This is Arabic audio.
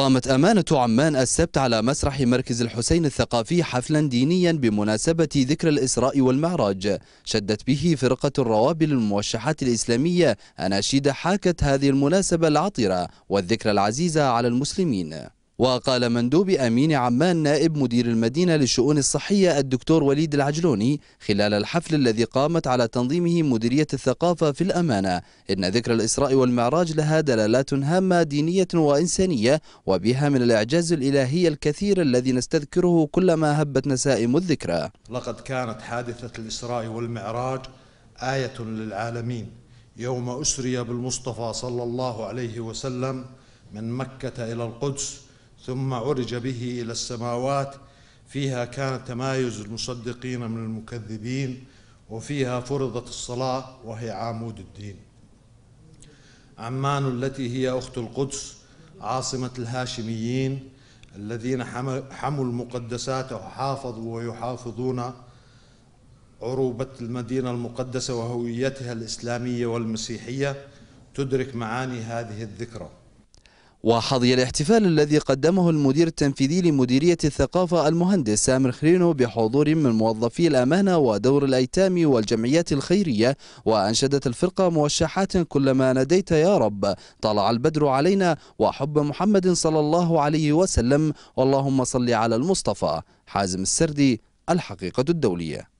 أقامت أمانة عمان السبت على مسرح مركز الحسين الثقافي حفلا دينيا بمناسبة ذكرى الإسراء والمعراج شدت به فرقة الروابل الموشحات الإسلامية أناشيد حاكت هذه المناسبة العطرة والذكرى العزيزة على المسلمين وقال مندوب أمين عمان نائب مدير المدينة للشؤون الصحية الدكتور وليد العجلوني خلال الحفل الذي قامت على تنظيمه مديرية الثقافة في الأمانة إن ذكر الإسراء والمعراج لها دلالات هامة دينية وإنسانية وبها من الإعجاز الإلهي الكثير الذي نستذكره كلما هبت نسائم الذكرى لقد كانت حادثة الإسراء والمعراج آية للعالمين يوم أسري بالمصطفى صلى الله عليه وسلم من مكة إلى القدس ثم عرج به إلى السماوات فيها كان تمايز المصدقين من المكذبين وفيها فرضت الصلاة وهي عمود الدين عمان التي هي أخت القدس عاصمة الهاشميين الذين حموا المقدسات وحافظوا ويحافظون عروبة المدينة المقدسة وهويتها الإسلامية والمسيحية تدرك معاني هذه الذكرى وحظي الاحتفال الذي قدمه المدير التنفيذي لمديرية الثقافة المهندس سامر خرينو بحضور من موظفي الأمانة ودور الأيتام والجمعيات الخيرية وأنشدت الفرقة موشحات كلما ناديت يا رب طلع البدر علينا وحب محمد صلى الله عليه وسلم اللهم صل على المصطفى حازم السردي الحقيقة الدولية